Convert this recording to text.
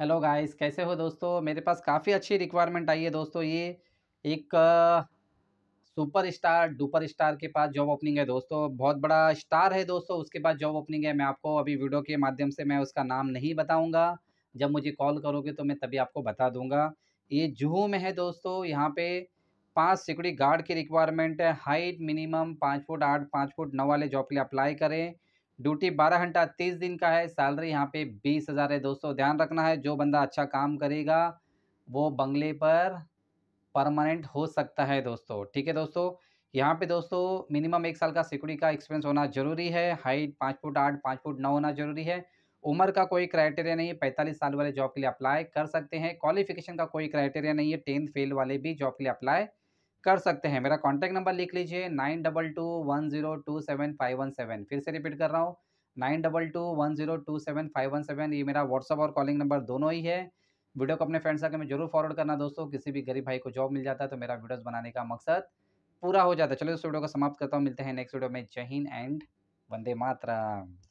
hello guys कैसे हो दोस्तों मेरे पास काफ़ी अच्छी रिक्वायरमेंट आई है दोस्तों ये एक सुपर स्टार डुपर स्टार के पास जॉब ओपनिंग है दोस्तों बहुत बड़ा स्टार है दोस्तों उसके पास जॉब ओपनिंग है मैं आपको अभी वीडियो के माध्यम से मैं उसका नाम नहीं बताऊंगा जब मुझे कॉल करोगे तो मैं तभी आपको बता दूँगा ये जुहू में है दोस्तों यहाँ पर पाँच सिक्योरिटी गार्ड की रिक्वायरमेंट है हाइट मिनिमम पाँच फुट आठ पाँच फुट नौ वाले जॉब के लिए अप्लाई करें ड्यूटी बारह घंटा तीस दिन का है सैलरी यहाँ पे बीस हज़ार है दोस्तों ध्यान रखना है जो बंदा अच्छा काम करेगा वो बंगले पर परमानेंट हो सकता है दोस्तों ठीक है दोस्तों यहाँ पे दोस्तों मिनिमम एक साल का सिक्योरिटी का एक्सपीरियंस होना जरूरी है हाइट पाँच फुट आठ पाँच फुट नौ होना जरूरी है उम्र का कोई क्राइटेरिया नहीं है पैंतालीस साल वाले जॉब के लिए अप्लाई कर सकते हैं क्वालिफिकेशन का कोई क्राइटेरिया नहीं है टेंथ फेल वाले भी जॉब के लिए अप्लाई कर सकते हैं मेरा कॉन्टैक्ट नंबर लिख लीजिए nine double two one zero two seven five one seven फिर से रिपीट कर रहा हूँ nine double two one zero two seven five one seven ये मेरा व्हाट्सअप और कॉलिंग नंबर दोनों ही है वीडियो को अपने फ्रेंड्स आगे मैं जरूर फॉरवर्ड करना दोस्तों किसी भी गरीब भाई को जॉब मिल जाता है तो मेरा वीडियोज बनाने का मकसद पूरा हो जाता है चलो इस वीडियो को समाप्त करता हूँ मिलते हैं नेक्स्ट वीडियो में जय हिंद एंड वंदे मातरम